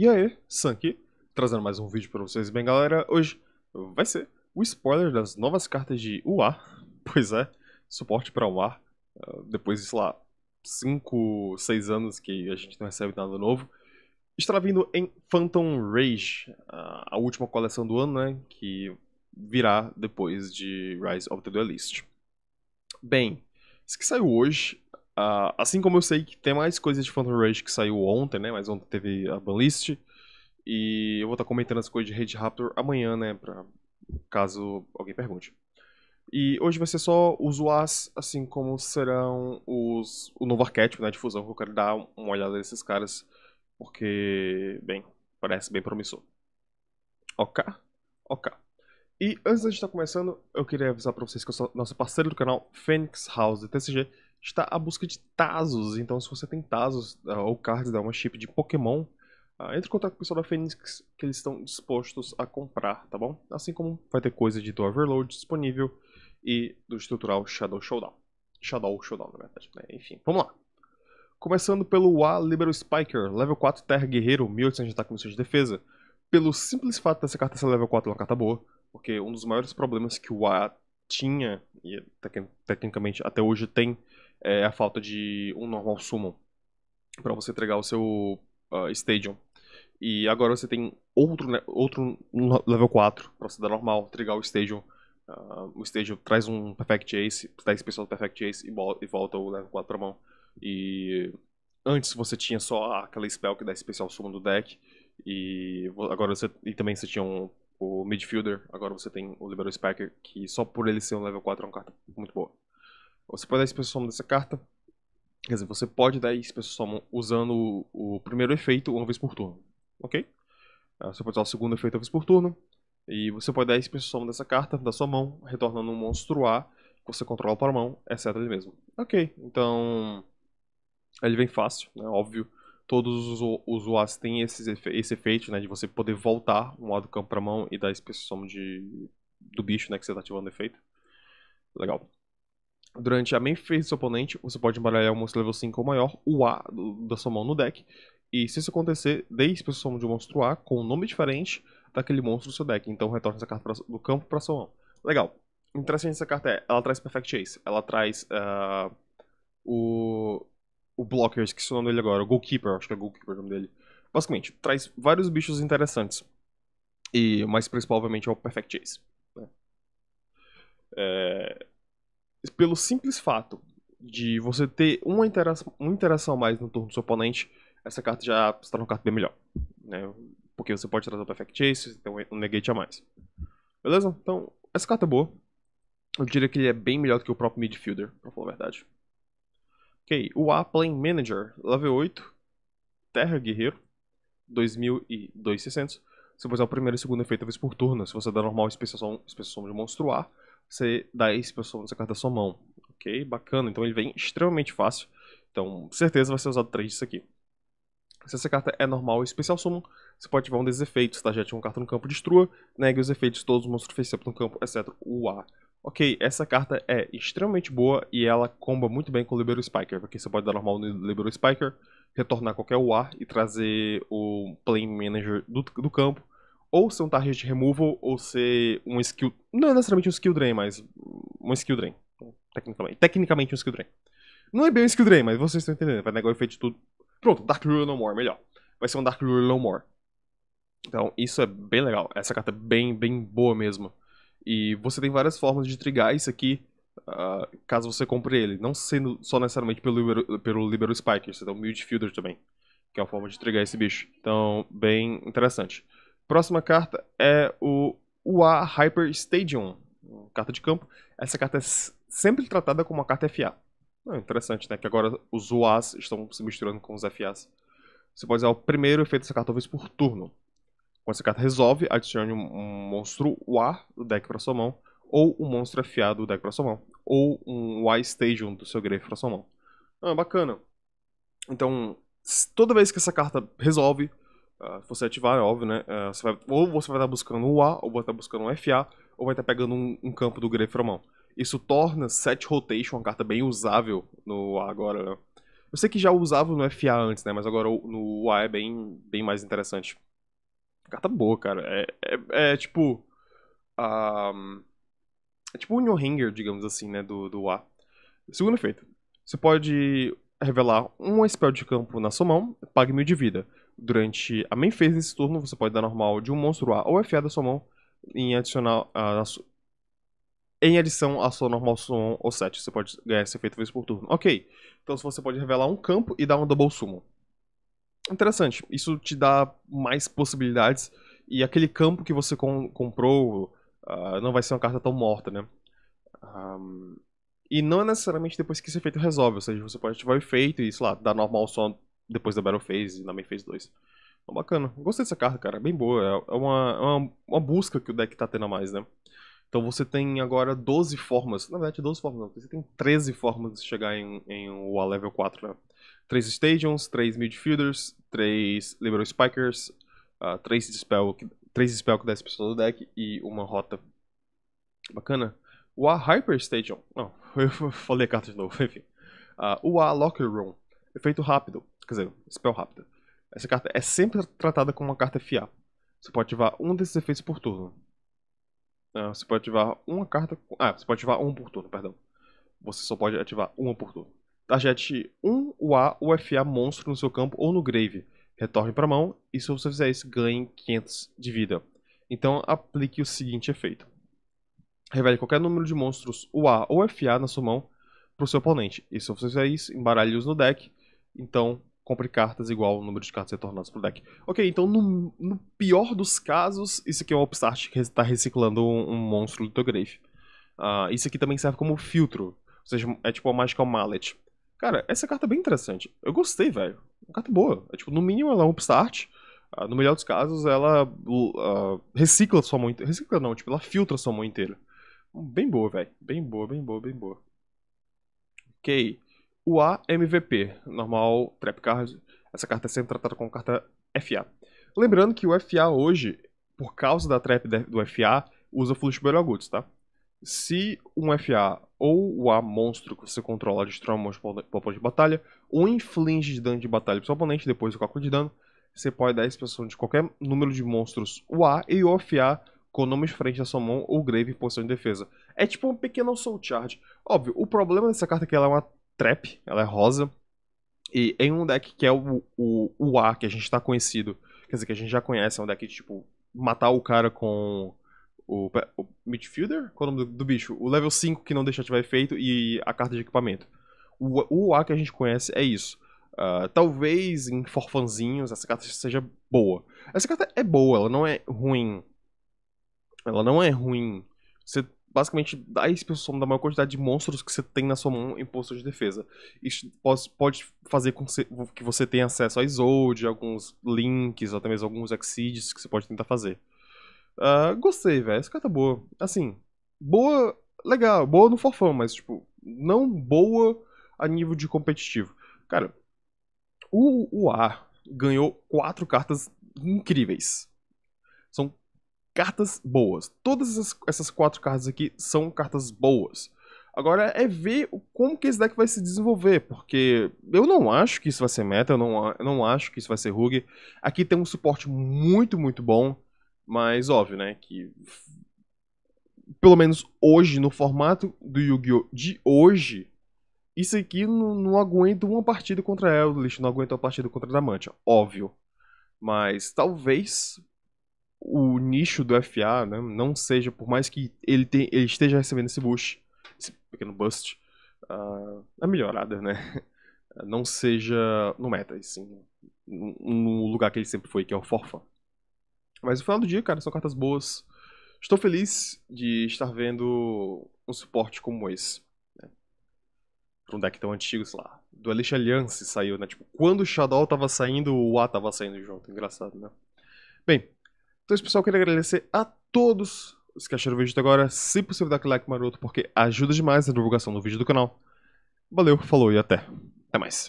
E aí, Sanki, trazendo mais um vídeo para vocês. Bem, galera, hoje vai ser o spoiler das novas cartas de UA. Pois é, suporte para UA. Ah, depois de, sei lá, 5, 6 anos que a gente não recebe nada novo. Estará vindo em Phantom Rage, ah, a última coleção do ano, né? Que virá depois de Rise of the Duelist. Bem, isso que saiu hoje Uh, assim como eu sei que tem mais coisas de Phantom Rage que saiu ontem, né? Mas ontem teve a banlist. E eu vou estar comentando as coisas de Rage Raptor amanhã, né? Pra, caso alguém pergunte. E hoje vai ser só os UAs, assim como serão os, o novo arquétipo, né? De fusão, que eu quero dar uma olhada nesses caras. Porque, bem, parece bem promissor. Ok? Ok. E antes da gente estar tá começando, eu queria avisar para vocês que eu sou nosso parceiro do canal, Phoenix House TCG está a busca de Tazos. Então, se você tem Tazos ah, ou cards da uma chip de Pokémon, ah, entre em contato com o pessoal da Fênix que eles estão dispostos a comprar, tá bom? Assim como vai ter coisa de do Overload disponível e do estrutural Shadow Showdown. Shadow Showdown, na verdade. Né? Enfim, vamos lá. Começando pelo A Libero Spiker, level 4 Terra Guerreiro, 1800 de ataque e 1600 de defesa. Pelo simples fato dessa carta ser level 4 é uma carta boa, porque um dos maiores problemas que o A tinha, e tecnicamente até hoje tem, é a falta de um normal summon para você entregar o seu uh, stadium. E agora você tem outro, né, outro level 4 pra você dar normal, entregar o stadium. Uh, o stadium traz um Perfect Ace, 10 pessoas do Perfect Ace e, e volta o level 4 pra mão. E antes você tinha só aquela spell que dá especial summon do deck. E agora você. E também você tinha um, o midfielder, agora você tem o Libero Spiker, que só por ele ser um level 4 é uma carta muito boa. Você pode dar espessor dessa carta. Quer dizer, você pode dar espessor usando o, primeiro efeito uma vez por turno. Ok? Ah, você pode usar o segundo efeito uma vez por turno. E você pode dar espessor dessa carta da sua mão, retornando um monstro A que você controla para a mão, exceto ele mesmo. Ok, então. Ele vem fácil, né? Óbvio. Todos os, os UAs têm esses efe, esse efeito, né? De você poder voltar um lado do campo para a mão e dar espessor de, do bicho, né? Que você está ativando o efeito. Legal. Durante a main phase do seu oponente, você pode embaralhar um é monstro level 5 ou maior, o A da sua mão no deck. E se isso acontecer, dê expressão de um monstro A com um nome diferente daquele monstro do seu deck. Então retorne essa carta pra, do campo para sua mão. Legal. Interessante essa carta é, ela traz Perfect Chase, ela traz uh, o, o Blocker, esqueci o nome dele agora, o Goalkeeper, acho que é Goalkeeper o nome dele. Basicamente, traz vários bichos interessantes. E o mais principal, obviamente, é o Perfect Chase. Né? É, pelo simples fato de você ter uma interação, uma interação mais no turno do seu oponente, essa carta já está torna uma carta bem melhor. Né? Porque você pode trazer o Perfect Chase, então um negate a mais. Beleza? Então, essa carta é boa. Eu diria que ele é bem melhor do que o próprio midfielder, pra falar a verdade. Ok, o A Plane Manager, level 8, Terra Guerreiro, se Você pode usar o primeiro e o segundo efeito vez por turno. Né? Se você der normal, especiação, especiação de monstro A você dá esse personagem, você carta da sua mão. Ok, bacana. Então ele vem extremamente fácil. Então, certeza vai ser usado 3 disso aqui. Se essa carta é normal ou especial summon, você pode ativar um desses efeitos, tá? Já tinha uma carta no campo, destrua, negue os efeitos todos os monstros fechados no campo, exceto o A. Ok, essa carta é extremamente boa e ela comba muito bem com o Libero Spiker, porque você pode dar normal no Libero Spiker, retornar qualquer UA e trazer o Plane Manager do, do campo ou ser um target removal ou ser um skill. Não é necessariamente um skill drain, mas um skill drain. Tecnicamente, tecnicamente um skill drain. Não é bem um skill drain, mas vocês estão entendendo. Vai negar o efeito de tudo. Pronto, Dark Ruler No More, melhor. Vai ser um Dark Ruler No More. Então, isso é bem legal. Essa carta é bem, bem boa mesmo. E você tem várias formas de trigar isso aqui, uh, caso você compre ele. Não sendo só necessariamente pelo Libero, pelo Libero spiker você tem o Mild Fielder também, que é uma forma de trigar esse bicho. Então, bem interessante. Próxima carta é o UA Hyper Stadium, carta de campo. Essa carta é sempre tratada como uma carta FA. Ah, interessante, né? Que agora os UAs estão se misturando com os FAs. Você pode usar o primeiro efeito dessa carta, uma vez por turno. Quando essa carta resolve, adicione um monstro UA do deck para sua mão, ou um monstro FA do deck para sua mão, ou um UA Stadium do seu grave para sua mão. Ah, bacana. Então, toda vez que essa carta resolve, ah, se você ativar, é óbvio, né? Uh, você vai, ou você vai estar buscando um A, ou vai estar buscando um FA, ou vai estar pegando um, um campo do Grey Fromão. Isso torna Set Rotation uma carta bem usável no A agora, né? Eu sei que já usava no FA antes, né? Mas agora no A é bem, bem mais interessante. Carta boa, cara. É, é, é tipo. Um, é tipo o Nyohanger, digamos assim, né? Do, do A. Segundo efeito. Você pode revelar um spell de campo na sua mão, pague mil de vida durante a main phase desse turno, você pode dar normal de um monstro A ou FA da sua mão em adicional su... em adição à sua normal summon ou 7. Você pode ganhar esse efeito vez por turno. Ok. Então você pode revelar um campo e dar um double summon. Interessante. Isso te dá mais possibilidades. E aquele campo que você com, comprou uh, não vai ser uma carta tão morta, né? Um, e não é necessariamente depois que esse efeito resolve. Ou seja, você pode ativar o efeito e, sei lá, dar normal só depois da Battle Phase e na Main Phase 2. Então, bacana. Gostei dessa carta, cara. Bem boa. É, é uma, é uma, uma busca que o deck tá tendo a mais, né? Então você tem agora 12 formas. Na verdade, 12 formas não. Você tem 13 formas de chegar em, em a level 4, né? 3 Stadions, 3 Midfielders, 3 Liberal Spikers, uh, 3 Dispel, 3 Dispel que dá pessoas do deck e uma rota. Bacana. O A Hyper Stadium. Não, eu falei a carta de novo, enfim. Uh, o A Locker Room. Efeito rápido. Quer dizer, Spell Rápida. Essa carta é sempre tratada como uma carta FA. Você pode ativar um desses efeitos por turno. Ah, você pode ativar uma carta. Ah, você pode ativar um por turno, perdão. Você só pode ativar uma por turno. Target um UA ou FA monstro no seu campo ou no grave. Retorne para a mão e se você fizer isso, ganhe 500 de vida. Então aplique o seguinte efeito. Revele qualquer número de monstros UA ou FA na sua mão para o seu oponente. E se você fizer isso, embaralhe-os no deck. Então compre cartas igual o número de cartas retornadas pro deck. Ok, então no, no pior dos casos, isso aqui é um upstart que está reciclando um, um monstro litograve. Uh, ah, isso aqui também serve como filtro, ou seja, é tipo a Magical Mallet. Cara, essa carta é bem interessante. Eu gostei, velho. Uma carta boa. É, tipo, no mínimo ela é um upstart. Uh, no melhor dos casos, ela uh, recicla sua mão inteira. Recicla não, tipo, ela filtra sua mão inteira. Bem boa, velho. Bem boa, bem boa, bem boa. Ok o AMVP, normal trap card. Essa carta é sempre tratada como carta FA. Lembrando que o FA hoje, por causa da trap do FA, usa Flush Battle Goods, tá? Se um FA ou o A monstro que você controla destrói um monstro por de batalha, ou inflige de dano de batalha para seu oponente, depois do cálculo de dano, você pode dar a expressão de qualquer número de monstros o A e o FA com nomes frente da sua mão ou grave em posição de defesa. É tipo um pequeno soul charge. Óbvio, o problema dessa carta é que ela é uma trap, ela é rosa. E em um deck que é o, o, o A, que a gente tá conhecido, quer dizer, que a gente já conhece, é um deck de, tipo, matar o cara com o, o midfielder? Qual é o nome do, do, bicho? O level 5 que não deixa ativar efeito e a carta de equipamento. O, o A que a gente conhece é isso. Uh, talvez em forfanzinhos essa carta seja boa. Essa carta é boa, ela não é ruim. Ela não é ruim. Você basicamente dá espessura da maior quantidade de monstros que você tem na sua mão em posto de defesa. Isso pode, pode fazer com que você tenha acesso a Isolde, alguns links, até mesmo alguns exceeds que você pode tentar fazer. Uh, gostei, velho. Essa carta é boa. Assim, boa, legal, boa no forfão, mas tipo, não boa a nível de competitivo. Cara, o, o A ganhou quatro cartas incríveis cartas boas. Todas essas quatro cartas aqui são cartas boas. Agora é ver como que esse deck vai se desenvolver, porque eu não acho que isso vai ser meta, eu não, eu não acho que isso vai ser rug. Aqui tem um suporte muito, muito bom, mas óbvio, né, que pelo menos hoje, no formato do Yu-Gi-Oh! de hoje, isso aqui não, não aguenta uma partida contra Eldritch, não aguenta uma partida contra Damante, óbvio. Mas talvez o nicho do FA né, não seja, por mais que ele, ele esteja recebendo esse boost, esse pequeno boost, uh, ah, a é melhorada, né? Não seja no meta, sim no lugar que ele sempre foi, que é o Forfã. Mas no final do dia, cara, são cartas boas. Estou feliz de estar vendo um suporte como esse. Né? Pra um deck tão antigo, sei lá. Do Elish Alliance saiu, né? Tipo, quando o Shadow tava saindo, o A tava saindo junto. Engraçado, né? Bem, então, esse pessoal, eu queria agradecer a todos os que acharam o vídeo até agora. Se possível, dá aquele like maroto, porque ajuda demais a divulgação do vídeo do canal. Valeu, falou e até. Até mais.